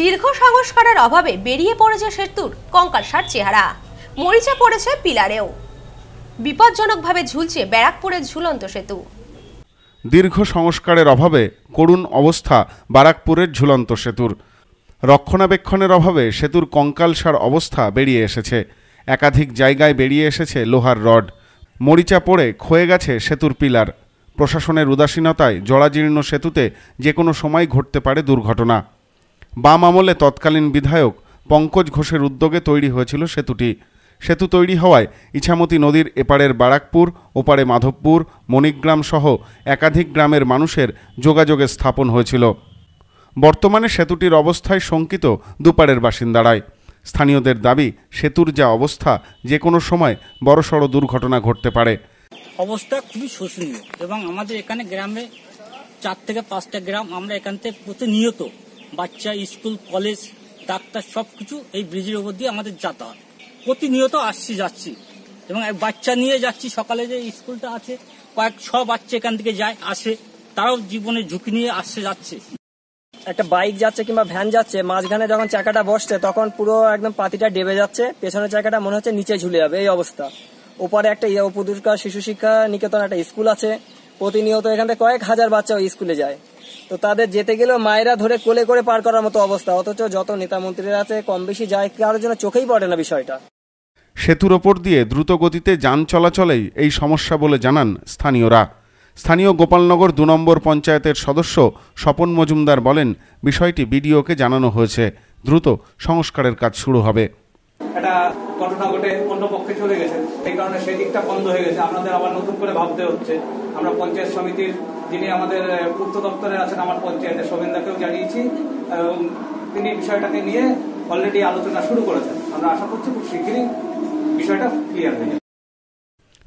দীর্ঘ সংস্কারের অভাবে বেরিয়ে পড়েছে সেতুর কঙ্কালসার চেহারা মরিচা পড়েছে পিলারেও বিপজ্জনকভাবে ঝুলছে ব্যারাকপুরের ঝুলন্ত সেতু দীর্ঘ সংস্কারের অভাবে করুণ অবস্থা বারাকপুরের ঝুলন্ত সেতুর রক্ষণাবেক্ষণের অভাবে সেতুর কঙ্কালসার অবস্থা বেরিয়ে এসেছে একাধিক জায়গায় বেরিয়ে এসেছে লোহার রড মরিচা পড়ে ক্ষয়ে গেছে সেতুর পিলার প্রশাসনের উদাসীনতায় জরাজীর্ণ সেতুতে যে কোনো সময় ঘটতে পারে দুর্ঘটনা বাম আমলে তৎকালীন বিধায়ক পঙ্কজ ঘোষের উদ্যোগে তৈরি হয়েছিল সেতুটি সেতু তৈরি হওয়ায় ইছামতি নদীর এপারের বারাকপুর ওপারে মাধবপুর মণিগ্রাম সহ একাধিক গ্রামের মানুষের যোগাযোগের স্থাপন হয়েছিল বর্তমানে সেতুটির অবস্থায় শঙ্কিত দুপারের বাসিন্দারায় স্থানীয়দের দাবি সেতুর যা অবস্থা যে কোনো সময় বড়সড় দুর্ঘটনা ঘটতে পারে অবস্থা খুবই শোষণীয় এবং আমাদের এখানে গ্রামে চার থেকে পাঁচটা গ্রাম আমরা এখান থেকে প্রতিনিয়ত বাচ্চা স্কুল কলেজ ডাক্তার সব কিছু এই ব্রিজের উপর দিয়ে আমাদের যাতায়াত প্রতিনিয়ত আসছি যাচ্ছি এবং বাচ্চা নিয়ে যাচ্ছি সকালে যে স্কুলটা আছে কয়েক ছ বাচ্চা এখান থেকে যায় আসে তারাও জীবনে ঝুঁকি নিয়ে আসছে যাচ্ছে একটা বাইক যাচ্ছে কিংবা ভ্যান যাচ্ছে মাঝখানে যখন চাকাটা বসছে তখন পুরো একদম পাতিটা ডেবে যাচ্ছে পেছনের চাকাটা মনে হচ্ছে নিচে ঝুলে যাবে এই অবস্থা ওপারে একটা ইয়ে, উপদুষ্কার শিশু শিক্ষা নিকেতন একটা স্কুল আছে প্রতিনিয়ত এখান থেকে কয়েক হাজার বাচ্চা ওই স্কুলে যায় তো তাদের যেতে গেলেও মায়েরা ধরে কোলে করে পার করার মতো অবস্থা অথচ যত নেতা মন্ত্রীরা আছে কম বেশি যায় কারোর জন্য চোখেই পড়ে না বিষয়টা সেতুর ওপর দিয়ে দ্রুত গতিতে যান চলাচলেই এই সমস্যা বলে জানান স্থানীয়রা স্থানীয় গোপালনগর দু নম্বর পঞ্চায়েতের সদস্য স্বপন মজুমদার বলেন বিষয়টি বিডিওকে জানানো হয়েছে দ্রুত সংস্কারের কাজ শুরু হবে ঘটনা ঘটে অন্য পক্ষে চলে গেছে কারণে সেই দিকটা বন্ধ হয়ে গেছে আপনাদের আবার নতুন করে ভাবতে হচ্ছে আমরা পঞ্চায়েত সমিতির যিনি আমাদের পূর্ত দপ্তরে আছেন আমার পঞ্চায়েতে সৌমেন্দাকেও জানিয়েছি তিনি বিষয়টাকে নিয়ে অলরেডি আলোচনা শুরু করেছেন আমরা আশা করছি খুব শীঘ্রই বিষয়টা ক্লিয়ার হয়ে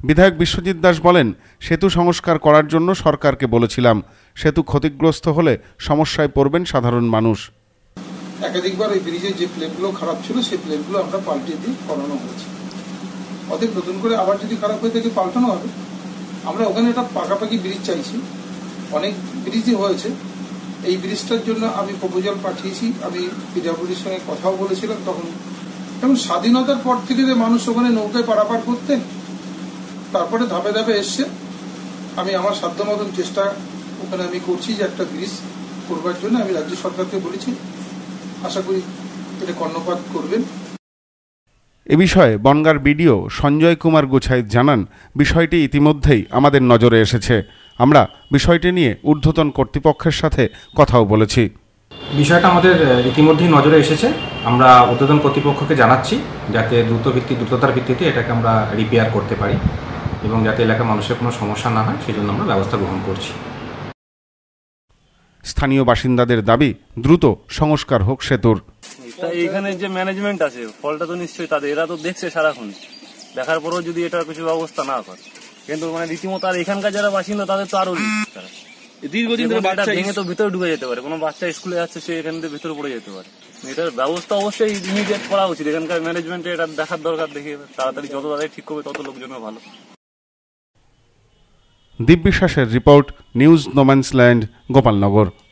বিধায়ক বিশ্বজিৎ দাস বলেন সেতু সংস্কার করার জন্য সরকারকে বলেছিলাম সেতু ক্ষতিগ্রস্ত হলে সমস্যায় পড়বেন সাধারণ মানুষ একাধিকবার এই ব্রিজে যে প্লেটগুলো খারাপ ছিল সেই প্লেটগুলো আমরা পাল্টে দিয়ে করানো হয়েছে অতএব নতুন করে আবার যদি খারাপ হয়ে থাকে পাল্টানো হবে আমরা ওখানে একটা পাকাপাকি ব্রিজ চাইছি অনেক ব্রিজই হয়েছে এই ব্রিজটার জন্য আমি প্রপোজাল পাঠিয়েছি আমি পিডাব্লিউডির সঙ্গে কথাও বলেছিলাম তখন এবং স্বাধীনতার পর থেকে যে মানুষ ওখানে নৌকায় পারাপার করতেন তারপরে ধাপে ধাপে এসছে আমি আমার সাধ্য মতন চেষ্টা ওখানে আমি করছি যে একটা ব্রিজ করবার জন্য আমি রাজ্য সরকারকে বলেছি আশা করি এটা কর্ণপাত করবেন এ বিষয়ে বনগার বিডিও সঞ্জয় কুমার গোছাই জানান বিষয়টি ইতিমধ্যেই আমাদের নজরে এসেছে আমরা বিষয়টি নিয়ে ঊর্ধ্বতন কর্তৃপক্ষের সাথে কথাও বলেছি বিষয়টা আমাদের ইতিমধ্যেই নজরে এসেছে আমরা ঊর্ধ্বতন কর্তৃপক্ষকে জানাচ্ছি যাতে দ্রুত ভিত্তি দ্রুততার ভিত্তিতে এটাকে আমরা রিপেয়ার করতে পারি এবং যাতে এলাকা মানুষের কোনো সমস্যা না হয় সেই জন্য আমরা ব্যবস্থা গ্রহণ করছি স্থানীয় বাসিন্দাদের দাবি দ্রুত সংস্কার হোক সেতুর তা এইখানে যে ম্যানেজমেন্ট আছে ফলটা তো নিশ্চয়ই তাদের এরা তো দেখছে সারাক্ষণ দেখার পরেও যদি এটার কিছু ব্যবস্থা না করে কিন্তু মানে রীতিমতো আর এখানকার যারা বাসিন্দা তাদের তো আরো দীর্ঘদিন ধরে বাচ্চা ভেঙে তো ভিতরে ঢুকে যেতে পারে কোনো বাচ্চা স্কুলে যাচ্ছে সে এখান থেকে ভিতরে পড়ে যেতে পারে এটার ব্যবস্থা অবশ্যই ইমিডিয়েট করা উচিত এখানকার ম্যানেজমেন্টে এটা দেখার দরকার দেখি তাড়াতাড়ি যত তাড়াতাড়ি ঠিক করবে তত লোকজন ভালো দিব্য বিশ্বাসের রিপোর্ট নিউজ নোম্যান্সল্যান্ড গোপালনগর